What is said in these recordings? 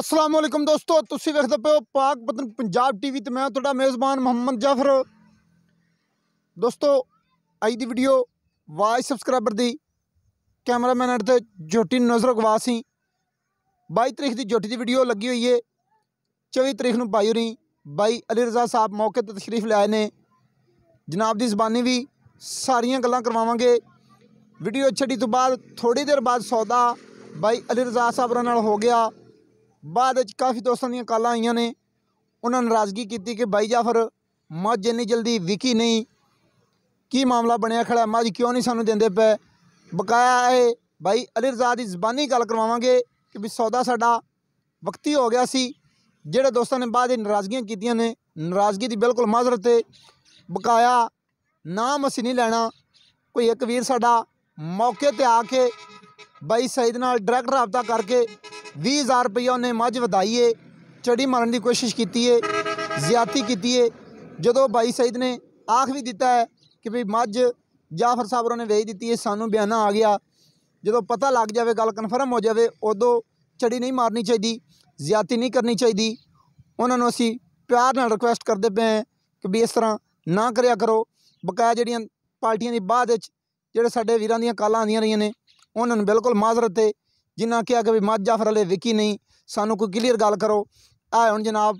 ਅਸਲਾਮੁਅਲੈਕਮ ਦੋਸਤੋ ਤੁਸੀਂ ਵੇਖਦੇ ਪਏ ਹੋ ਪਾਕ ਪਤਨ ਪੰਜਾਬ ਟੀਵੀ ਤੇ ਮੈਂ ਤੁਹਾਡਾ ਮੇਜ਼ਬਾਨ ਮੁਹੰਮਦ ਜਾਫਰ ਦੋਸਤੋ ਅੱਜ ਦੀ ਵੀਡੀਓ ਵਾਇਸ ਸਬਸਕ੍ਰਾਈਬਰ ਦੀ ਕੈਮਰਾਮੈਨ ਅੜ ਤੇ ਜੋਟੀ ਨਜ਼ਰ ਗਵਾ ਸੀ 22 ਤਰੀਕ ਦੀ ਜੋਟੀ ਦੀ ਵੀਡੀਓ ਲੱਗੀ ਹੋਈ ਏ 24 ਤਰੀਕ ਨੂੰ ਭਾਈ ਹੋਰੀ ਬਾਈ ਅਲੀ ਰਜ਼ਾ ਸਾਹਿਬ ਮੌਕੇ ਤੇ ਤਸ਼ਰੀਫ ਲਿਆਏ ਨੇ ਜਨਾਬ ਦੀ ਜ਼ਬਾਨੀ ਵੀ ਸਾਰੀਆਂ ਗੱਲਾਂ ਕਰਵਾਵਾਂਗੇ ਵੀਡੀਓ ਛੱਡੀ ਤੋਂ ਬਾਅਦ ਥੋੜੀ ਦੇਰ ਬਾਅਦ ਸੌਦਾ ਬਾਈ ਅਲੀ ਰਜ਼ਾ ਸਾਹਿਬ ਨਾਲ ਹੋ ਗਿਆ ਬਾਅਦ ਵਿੱਚ ਕਾਫੀ ਦੋਸਤਾਂ ਦੀਆਂ ਕਾਲਾਂ ਆਈਆਂ ਨੇ ਉਹਨਾਂ ਨਾਰਾਜ਼ਗੀ ਕੀਤੀ ਕਿ ਬਾਈ ਜਾਫਰ ਮੱਝ ਇੰਨੀ ਜਲਦੀ ਵਿਕੀ ਨਹੀਂ ਕੀ ਮਾਮਲਾ ਬਣਿਆ ਖੜਾ ਮੱਝ ਕਿਉਂ ਨਹੀਂ ਸਾਨੂੰ ਦਿੰਦੇ ਪਏ ਬਕਾਇਆ ਹੈ ਭਾਈ ਅਲੀ ਰਜ਼ਾ ਦੀ ਜ਼ਬਾਨੀ ਗੱਲ ਕਰਵਾਵਾਂਗੇ ਕਿ ਵੀ ਸੌਦਾ ਸਾਡਾ ਵਕਤੀ ਹੋ ਗਿਆ ਸੀ ਜਿਹੜੇ ਦੋਸਤਾਂ ਨੇ ਬਾਅਦ ਇਹ ਨਾਰਾਜ਼ਗੀਆਂ ਕੀਤੀਆਂ ਨੇ ਨਾਰਾਜ਼ਗੀ ਦੀ ਬਿਲਕੁਲ ਮਾਜ਼ਰਤ ਤੇ ਬਕਾਇਆ ਨਾਮ ਅਸੀਂ ਨਹੀਂ ਲੈਣਾ ਕੋਈ ਇੱਕ ਵੀਰ ਸਾਡਾ ਮੌਕੇ ਤੇ ਆ ਕੇ ਬਾਈ ਸੈਦ ਨਾਲ ਡਾਇਰੈਕਟ ਰਾਬਤਾ ਕਰਕੇ 20000 ਰੁਪਏ ਉਹਨੇ ਮੱਝ ਵਧਾਈਏ ਚੜੀ ਮਾਰਨ ਦੀ ਕੋਸ਼ਿਸ਼ ਕੀਤੀ ਏ ਜ਼ਿਆਤੀ ਕੀਤੀ ਏ ਜਦੋਂ ਬਾਈ ਸੈਦ ਨੇ ਆਖ ਵੀ ਦਿੱਤਾ ਹੈ ਕਿ ਵੀ ਮੱਝ ਜਾਫਰ ਸਾਹਿਬ ਨੇ ਵੇਚ ਦਿੱਤੀ ਏ ਸਾਨੂੰ ਬਿਆਨਾ ਆ ਗਿਆ ਜਦੋਂ ਪਤਾ ਲੱਗ ਜਾਵੇ ਗੱਲ ਕਨਫਰਮ ਹੋ ਜਾਵੇ ਉਦੋਂ ਚੜੀ ਨਹੀਂ ਮਾਰਨੀ ਚਾਹੀਦੀ ਜ਼ਿਆਤੀ ਨਹੀਂ ਕਰਨੀ ਚਾਹੀਦੀ ਉਹਨਾਂ ਨੂੰ ਅਸੀਂ ਪਿਆਰ ਨਾਲ ਰਿਕੁਐਸਟ ਕਰਦੇ ਪਏ ਹਾਂ ਕਿ ਵੀ ਇਸ ਤਰ੍ਹਾਂ ਨਾ ਕਰਿਆ ਕਰੋ ਬਕਾਇਆ ਜਿਹੜੀਆਂ ਪਾਰਟੀਆਂ ਦੀ ਬਾਅਦ ਵਿੱਚ ਜਿਹੜੇ ਸਾਡੇ ਵੀਰਾਂ ਦੀਆਂ ਕਾਲਾਂ ਆਉਂਦੀਆਂ ਰਹੀਆਂ ਨੇ ਉਹਨਾਂ ਨੂੰ ਬਿਲਕੁਲ ਮਾਜ਼ਰਤ ਤੇ ਜਿਨ੍ਹਾਂ ਕਿਹਾ ਕਿ ਵੀ ਮੱਝ ਜਾਫਰ ਵਾਲੇ ਵਿਕੀ ਨਹੀਂ ਸਾਨੂੰ ਕੋਈ ਕਲੀਅਰ ਗੱਲ ਕਰੋ ਆ ਹੁਣ ਜਨਾਬ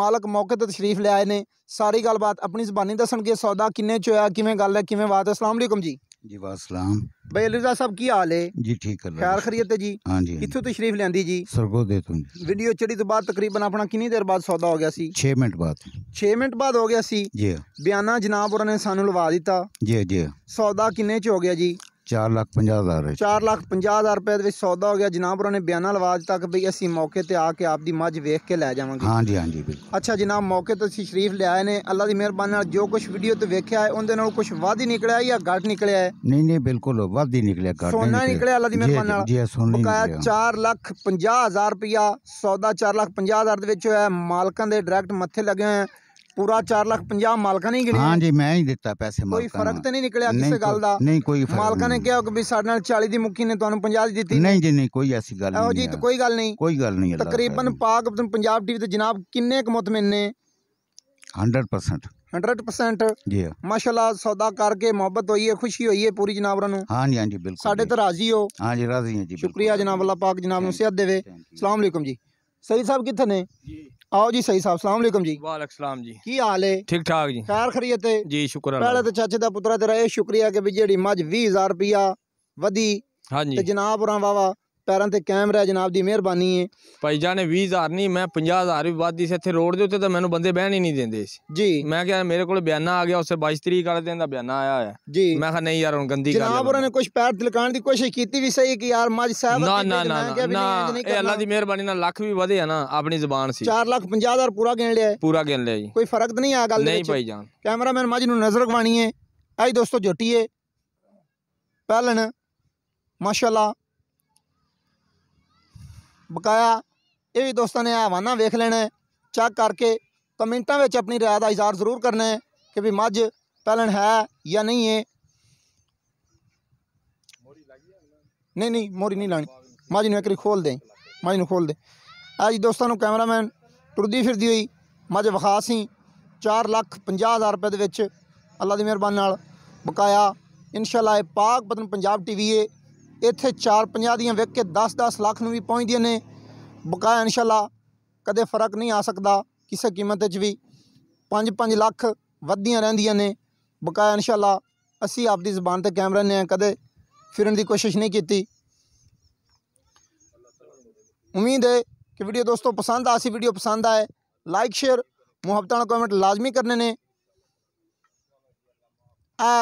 ਮਾਲਕ ਮੌਕੇ ਤੇ ਤਸ਼ਰੀਫ ਲਿਆਏ ਨੇ ਸਾਰੀ ਗੱਲਬਾਤ ਆਪਣੀ ਜ਼ਬਾਨੀ ਦੱਸਣਗੇ ਸੌਦਾ ਕਿੰਨੇ ਚ ਹੋਇਆ ਕਿਵੇਂ ਗੱਲ ਹੈ ਕਿਵੇਂ ਬਾਤ ਹੈ ਅਸਲਾਮ ਅਲੈਕਮ ਜੀ ਜੀ ਵਾਸਲਾਮ ਬਈ ਅਲੀਜ਼ਾ ਸਾਹਿਬ ਕੀ ਹਾਲ ਹੈ ਜੀ ਠੀਕ ਹੈ ਖੈਰ ਖਰੀਅਤ ਹੈ ਜੀ ਹਾਂਜੀ ਇੱਥੋਂ ਤਸ਼ਰੀਫ ਲੈਂਦੀ ਜੀ ਸਰਗੋਦੇ ਤੋਂ ਵੀਡੀਓ ਚੜੀ ਤੋਂ ਬਾਅਦ ਤਕਰੀਬਨ ਆਪਣਾ ਕਿੰਨੀ ਦੇਰ ਬਾਅਦ ਸੌਦਾ ਹੋ ਗਿਆ ਸੀ 6 ਮਿੰਟ ਬਾਅਦ 6 ਮਿੰਟ ਬਾਅਦ ਹੋ ਗਿਆ ਸੀ ਜੀ ਬਿਆਨਾ ਜਨਾਬ ਉਹਨਾਂ ਨੇ ਸਾਨੂੰ ਲਵਾ ਦਿੱਤਾ ਜੀ ਜੀ ਸੌਦਾ ਕਿੰਨੇ ਚ ਹੋ ਗਿਆ ਜੀ ਚਾਰ ਲੱਖ ਪੰਜਾਹ ਹਜ਼ਾਰ ਹੈ 4 ਲੱਖ 50000 ਰੁਪਏ ਦੇ ਵਿੱਚ ਸੌਦਾ ਹੋ ਗਿਆ ਜਨਾਬ ਉਹਨੇ ਨੇ ਬਿਆਨਾਂ ਲਵਾਜ ਤੱਕ ਵੀ ਅਸੀਂ ਮੌਕੇ ਤੇ ਆ ਕੇ ਆਪਦੀ ਮੱਝ ਵੇਖ ਕੇ ਲੈ ਜਾਵਾਂਗੇ ਹਾਂਜੀ ਹਾਂਜੀ ਬਿਲਕੁਲ ਅੱਛਾ ਜਨਾਬ ਮੌਕੇ ਤੇ ਅਸੀਂ ਸ਼ਰੀਫ ਲਿਆਏ ਨੇ ਅੱਲਾ ਦੀ ਮਿਹਰਬਾਨੀ ਨਾਲ ਜੋ ਕੁਝ ਵੀਡੀਓ ਤੇ ਵੇਖਿਆ ਹੈ ਉਹਦੇ ਨਾਲ ਕੁਝ ਵੱਧ ਹੀ ਨਿਕਲਿਆ ਜਾਂ ਘੱਟ ਨਿਕਲਿਆ ਹੈ ਨਹੀਂ ਨਹੀਂ ਬਿਲਕੁਲ ਵੱਧ ਹੀ ਨਿਕਲਿਆ ਘੱਟ ਨਹੀਂ ਸੋਨਾ ਨਿਕਲਿਆ ਅੱਲਾ ਦੀ ਮਿਹਰਬਾਨੀ ਨਾਲ ਜੀ ਸੋਨਾ ਹੀ ਬਕਾਇਆ ਨਿਕਲਿਆ 4 ਲੱਖ 50000 ਰੁਪਇਆ ਸੌਦਾ 4 ਲੱਖ 50000 ਦੇ ਵਿੱਚ ਹੋਇਆ ਮਾਲਕਾਂ ਦੇ ਡਾਇਰੈਕਟ ਮੱਥੇ ਲੱਗੇ ਹੋਏ ਆ ਪੂਰਾ 4 ਲੱਖ 50 ਮਾਲਕਾਂ ਨੇ ਗਿਣਿਆ ਹਾਂ ਜੀ ਮੈਂ ਹੀ ਦਿੱਤਾ ਪੈਸੇ ਮਾਲਕਾਂ ਕੋਈ ਫਰਕ ਤਾਂ ਨਹੀਂ ਨਿਕਲਿਆ ਕਿਸੇ ਗੱਲ ਦਾ ਨਹੀਂ ਕੋਈ ਫਰਕ ਮਾਲਕਾਂ ਨੇ ਕਿਹਾ ਕਿ ਵੀ ਸਾਡੇ ਨਾਲ 40 ਦੀ ਮੁੱਕੀ ਨੇ ਤੁਹਾਨੂੰ 50 ਦੀ ਦਿੱਤੀ ਨਹੀਂ ਜੀ ਨਹੀਂ ਕੋਈ ਐਸੀ ਗੱਲ ਨਹੀਂ ਆਹ ਜੀ ਤਾਂ ਕੋਈ ਗੱਲ ਨਹੀਂ ਕੋਈ ਗੱਲ ਨਹੀਂ ਤਕਰੀਬਨ ਪਾਕ ਪੰਜਾਬ ਟੀਵੀ ਤੇ ਜਨਾਬ ਕਿੰਨੇ ਕੁ ਮੁਤਮਨ ਨੇ 100% 100% ਜੀ ਮਾਸ਼ਾਅੱਲਾ ਸੌਦਾ ਕਰਕੇ ਮੁਹੱਬਤ ਹੋਈ ਹੈ ਖੁਸ਼ੀ ਹੋਈ ਹੈ ਪੂਰੀ ਜਨਾਬ ਨੂੰ ਹਾਂ ਜੀ ਹਾਂ ਜੀ ਬਿਲਕੁਲ ਸਾਡੇ ਤੇ ਰਾਜ਼ੀ ਹੋ ਹਾਂ ਜੀ ਰਾਜ਼ੀ ਹਾਂ ਜੀ ਸ਼ੁਕਰੀਆ ਜਨਾਬ ਅੱਲਾ ਪਾਕ ਜਨਾਬ ਨੂੰ ਸਿਹਤ ਦੇਵੇ ਅਸਲਾਮ ਅਲੈਕਮ ਜੀ ਸਹੀ ਸਾਹਿਬ ਕਿੱਥੇ ਨੇ ਜੀ आओ जी सही साहब सलाम जी वाले जी की हाल है ठीक ठाक जी कार खरीयत जी शुक्र पहले तो चाचे का पुत्रा तेरा ये शुक्रिया कि भी जेडी मज 20000 रुपया वधी हां जी जनाब और वावा ਪੈਰਾਂ ਤੇ ਕਾਇਮ ਰਹਿ ਜਨਾਬ ਦੀ ਮਿਹਰਬਾਨੀ ਹੈ ਜਾਨ ਨੇ 20000 ਨਹੀਂ ਮੈਂ 50000 ਵੀ ਵਾਦੀ ਸੀ ਇੱਥੇ ਰੋਡ ਦੇ ਉੱਤੇ ਤਾਂ ਮੈਨੂੰ ਬੰਦੇ ਬਹਿਣ ਹੀ ਨਹੀਂ ਦਿੰਦੇ ਸੀ ਜੀ ਮੈਂ ਕਿਹਾ ਮੇਰੇ ਕੋਲ ਬਿਆਨਾ ਆ ਗਿਆ ਉਸੇ 22 ਤਰੀਕ ਵਾਲੇ ਦਿਨ ਦਾ ਬਿਆਨਾ ਆਇਆ ਹੋਇਆ ਜੀ ਮੈਂ ਕਿਹਾ ਨਹੀਂ ਯਾਰ ਹੁਣ ਗੰਦੀ ਗੱਲ ਜਨਾਬ ਉਹਨਾਂ ਨੇ ਕੁਝ ਪੈਰ ਦਿਲਕਾਣ ਦੀ ਕੋਸ਼ਿਸ਼ ਕੀਤੀ ਵੀ ਸਹੀ ਕਿ ਯਾਰ ਮੱਝ ਸਾਹਿਬ ਨਾ ਨਾ ਨਾ ਨਾ ਇਹ ਅੱਲਾ ਦੀ ਮਿਹਰਬਾਨੀ ਨਾਲ ਲੱਖ ਵੀ ਵਧੇ ਆ ਨਾ ਆਪਣੀ ਜ਼ੁਬਾਨ ਸੀ 450000 ਪੂਰਾ ਗਿਣ ਲਿਆ ਪੂਰਾ ਗਿਣ ਲਿਆ ਜੀ ਕੋਈ ਫਰਕ ਨਹੀਂ ਆ ਗੱਲ ਦੇ ਵਿੱਚ ਨਹੀਂ ਜਾਨ ਕੈਮਰਾਮੈਨ ਮੱਝ ਨੂੰ ਨਜ਼ਰ ਗਵਾਣੀ ਹੈ ਆਈ ਦੋਸਤੋ ਜੁੱਟੀ ਪਹਿਲਣ ਮਾਸ਼ਾਅੱਲਾ ਬਕਾਇਆ ਇਹ ਵੀ ਦੋਸਤਾਂ ਨੇ ਹਵਾਨਾ ਵੇਖ ਲੈਣਾ ਚੈੱਕ ਕਰਕੇ ਕਮੈਂਟਾਂ ਵਿੱਚ ਆਪਣੀ ਰਾਏ ਦਾ ਇਜ਼ਹਾਰ ਜ਼ਰੂਰ ਕਰਨਾ ਹੈ ਕਿ ਵੀ ਮੱਝ ਪਹਿਲਣ ਹੈ ਜਾਂ ਨਹੀਂ ਹੈ ਨਹੀਂ ਨਹੀਂ ਮੋਰੀ ਨਹੀਂ ਲਾਣੀ ਮੱਝ ਨੂੰ ਇੱਕਰੀ ਖੋਲ ਦੇ ਮੱਝ ਨੂੰ ਖੋਲ ਦੇ ਅੱਜ ਦੋਸਤਾਂ ਨੂੰ ਕੈਮਰਾਮੈਨ ਟੁਰਦੀ ਫਿਰਦੀ ਹੋਈ ਮੱਝ ਵਿਖਾ ਸੀ 4 ਲੱਖ 50 ਹਜ਼ਾਰ ਰੁਪਏ ਦੇ ਵਿੱਚ ਅੱਲਾ ਦੀ ਮਿਹਰਬਾਨੀ ਨਾਲ ਬਕਾਇਆ ਇਨਸ਼ਾਅੱਲਾ ਇਹ ਪਾਕ ਬਤਨ ਪੰਜਾਬ ਟੀਵੀ ਏ ਇੱਥੇ 4-50 ਦੀਆਂ ਵਿਕ ਕੇ 10-10 ਲੱਖ ਨੂੰ ਵੀ ਪਹੁੰਚਦੀਆਂ ਨੇ ਬਕਾਇਆ ਇਨਸ਼ਾਅੱਲਾ ਕਦੇ ਫਰਕ ਨਹੀਂ ਆ ਸਕਦਾ ਕਿਸੇ ਕੀਮਤ 'ਚ ਵੀ 5-5 ਲੱਖ ਵੱਧਦੀਆਂ ਰਹਿੰਦੀਆਂ ਨੇ ਬਕਾਇਆ ਇਨਸ਼ਾਅੱਲਾ ਅਸੀਂ ਆਪਦੀ ਜ਼ੁਬਾਨ ਤੇ ਕੈਮਰਾ ਨੇ ਕਦੇ ਫਿਰਨ ਦੀ ਕੋਸ਼ਿਸ਼ ਨਹੀਂ ਕੀਤੀ उम्मीद है कि वीडियो दोस्तों पसंद आ सी वीडियो पसंद आए लाइक शेयर मुहब्बत कमेंट लाजमी करने ने आ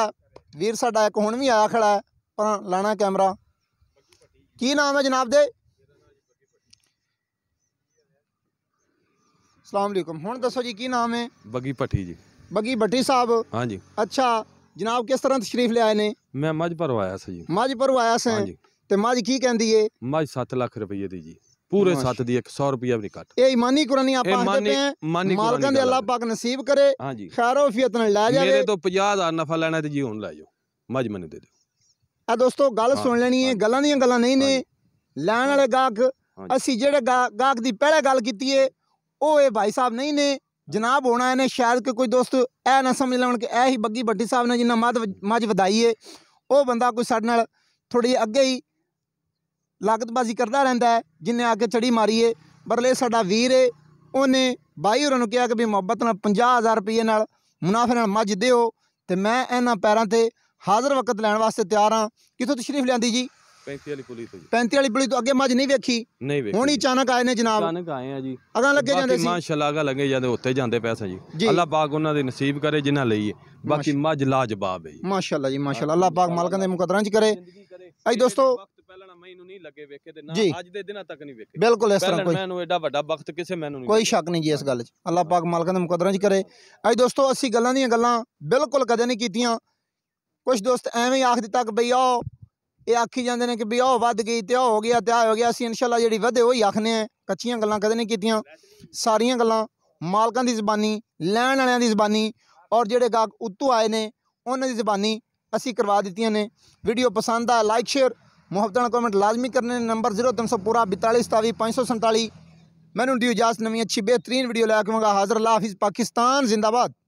वीर साडा एक हूँ भी आया खड़ा है पर लाना कैमरा ਕੀ ਨਾਮ ਹੈ ਜਨਾਬ ਦੇ ਅਸਲਾਮ ਅਲੈਕੁਮ ਹੁਣ ਦੱਸੋ ਜੀ ਕੀ ਨਾਮ ਹੈ ਬਗੀ ਭੱਟੀ ਜੀ ਬਗੀ ਭੱਟੀ ਸਾਹਿਬ ਹਾਂਜੀ ਅੱਛਾ ਜਨਾਬ ਕਿਸ ਤਰ੍ਹਾਂ ਤਸ਼ਰੀਫ ਲਿਆਏ ਨੇ ਮੈਂ ਮੱਝ ਪਰਵਾਇਆ ਸੀ ਜੀ ਮੱਝ ਪਰਵਾਇਆ ਸੀ ਹਾਂਜੀ ਤੇ ਮੱਝ ਕੀ ਕਹਿੰਦੀ ਏ ਮੱਝ 7 ਲੱਖ ਰੁਪਏ ਦੀ ਜੀ ਪੂਰੇ 7 ਦੀ 100 ਰੁਪਏ ਵੀ ਨਹੀਂ ਕੱਟ ਇਹ ਇਮਾਨੀ ਕੁਰਾਨੀ ਆਪਾਂ ਦੇ ਪਏ ਮਾਲਕਾਂ ਦੇ ਅੱਲਾਹ ਪਾਕ ਨਸੀਬ ਕਰੇ ਖੈਰੋ ਫਿਅਤ ਨਾਲ ਲੈ ਜਾਵੇ ਮੇਰੇ ਤੋਂ 50000 ਨਫਾ ਲੈਣਾ ਤੇ ਜੀ ਹੁਣ ਲੈ ਜਾਓ ਮੱਝ ਮੈਨੂੰ ਦੇ ਦਿਓ ਆ ਦੋਸਤੋ ਗੱਲ ਸੁਣ ਲੈਣੀ ਹੈ ਗੱਲਾਂ ਦੀਆਂ ਗੱਲਾਂ ਨਹੀਂ ਨੇ ਲੈਣ ਵਾਲੇ ਗਾਹਕ ਅਸੀਂ ਜਿਹੜੇ ਗਾਹਕ ਦੀ ਪਹਿਲੇ ਗੱਲ ਕੀਤੀ ਏ ਉਹ ਇਹ ਭਾਈ ਸਾਹਿਬ ਨਹੀਂ ਨੇ ਜਨਾਬ ਹੋਣਾ ਇਹਨੇ ਸ਼ਾਇਦ ਕਿ ਕੋਈ ਦੋਸਤ ਇਹ ਨਾ ਸਮਝ ਲੈਣ ਕਿ ਇਹ ਹੀ ਬੱਗੀ ਵੱਡੀ ਸਾਹਿਬ ਨੇ ਜਿੰਨਾ ਮੱਝ ਮੱਝ ਵਧਾਈ ਏ ਉਹ ਬੰਦਾ ਕੋਈ ਸਾਡੇ ਨਾਲ ਥੋੜੀ ਅੱਗੇ ਹੀ ਲਾਗਤਬਾਜ਼ੀ ਕਰਦਾ ਰਹਿੰਦਾ ਜਿੰਨੇ ਆ ਕੇ ਚੜੀ ਮਾਰੀ ਏ ਬਰਲੇ ਸਾਡਾ ਵੀਰ ਏ ਉਹਨੇ ਬਾਈ ਹੋਰਾਂ ਨੂੰ ਕਿਹਾ ਕਿ ਵੀ ਮੁਹੱਬਤ ਨਾਲ 50000 ਰੁਪਏ ਨਾਲ ਮੁਨਾਫੇ ਨਾਲ ਮੱਝ ਦਿਓ ਤੇ ਮੈਂ ਇਹਨਾਂ ਪੈਰਾਂ ਤੇ ਹਾਜ਼ਰ ਵਕਤ ਲੈਣ ਵਾਸਤੇ ਤਿਆਰ ਆ ਕਿੱਥੋਂ ਤਸ਼ਰੀਫ ਲਿਆਂਦੀ ਜੀ 35 ਵਾਲੀ ਪੁਲੀ ਤੋਂ ਜੀ 35 ਵਾਲੀ ਪੁਲੀ ਤੋਂ ਅੱਗੇ ਮੱਝ ਨਹੀਂ ਵੇਖੀ ਨਹੀਂ ਵੇਖੀ ਹੁਣ ਹੀ ਅਚਾਨਕ ਆਏ ਨੇ ਜਨਾਬ ਅਚਾਨਕ ਆਏ ਆ ਜੀ ਅਗਾਂ ਲੱਗੇ ਜਾਂਦੇ ਸੀ ਮਾਸ਼ਾਅੱਲਾ ਅਗਾਂ ਲੱਗੇ ਜਾਂਦੇ ਉੱਤੇ ਜਾਂਦੇ ਪੈਸਾ ਜੀ ਅੱਲਾਹ ਪਾਕ ਉਹਨਾਂ ਦੇ ਨਸੀਬ ਕਰੇ ਜਿਨ੍ਹਾਂ ਲਈ ਹੈ ਬਾਕੀ ਮੱਝ ਲਾਜਵਾਬ ਹੈ ਜੀ ਮਾਸ਼ਾਅੱਲਾ ਜੀ ਮਾਸ਼ਾਅੱਲਾ ਅੱਲਾਹ ਪਾਕ ਮਾਲਕਾਂ ਦੇ ਮੁਕਦਰਾਂ 'ਚ ਕਰੇ ਅਈ ਦੋਸਤੋ ਵਕਤ ਪਹਿਲਾਂ ਮੈਨੂੰ ਨਹੀਂ ਲੱਗੇ ਵੇਖੇ ਤੇ ਨਾ ਅੱਜ ਦੇ ਦਿਨਾਂ ਤੱਕ ਨਹੀਂ ਵੇਖੇ ਬਿਲਕੁਲ ਇਸ ਤਰ੍ਹਾਂ ਕੋਈ ਮੈਨੂੰ ਐਡਾ ਵੱਡਾ ਵਕਤ ਕਿਸੇ ਮੈਨੂੰ ਨਹੀਂ ਕੋਈ ਸ਼ੱਕ ਨਹੀਂ ਜੀ ਇਸ ਗੱਲ 'ਚ ਅੱਲਾਹ ਪਾਕ ਮਾਲਕਾਂ ਦੇ ਮੁਕਦਰਾਂ 'ਚ ਕਰੇ ਅਈ ਦੋਸਤੋ ਅਸੀਂ ਗੱਲਾਂ ਦੀਆਂ ਗੱਲਾਂ ਬਿਲਕੁਲ ਕਦੇ ਨਹੀਂ ਕੀਤੀਆਂ कुछ दोस्त एवं ही आख दिता कि बई आओ ये आखी जाते हैं कि बई आओ वध गई त्या हो गया त्या हो गया असं इनशाला जी वे वही आखने हैं कच्ची गल् कद नहीं की सारिया गल् मालक की जबानी लैन आल की जबानी और जोड़े गाहक उत्तू आए हैं उन्होंने जबानी असी करवा दतिया ने वीडियो पसंद आ लाइक शेयर मुहब्त कॉमेंट लाजमी करने नंबर जीरो तीन सौ पूरा बताली सतावी पांच सौ संताली मैंने दी इजाजत नवी अच्छी बेहतरीन वीडियो लैके मंगा हाजर लाफिज पाकिस्तान जिंदाबाद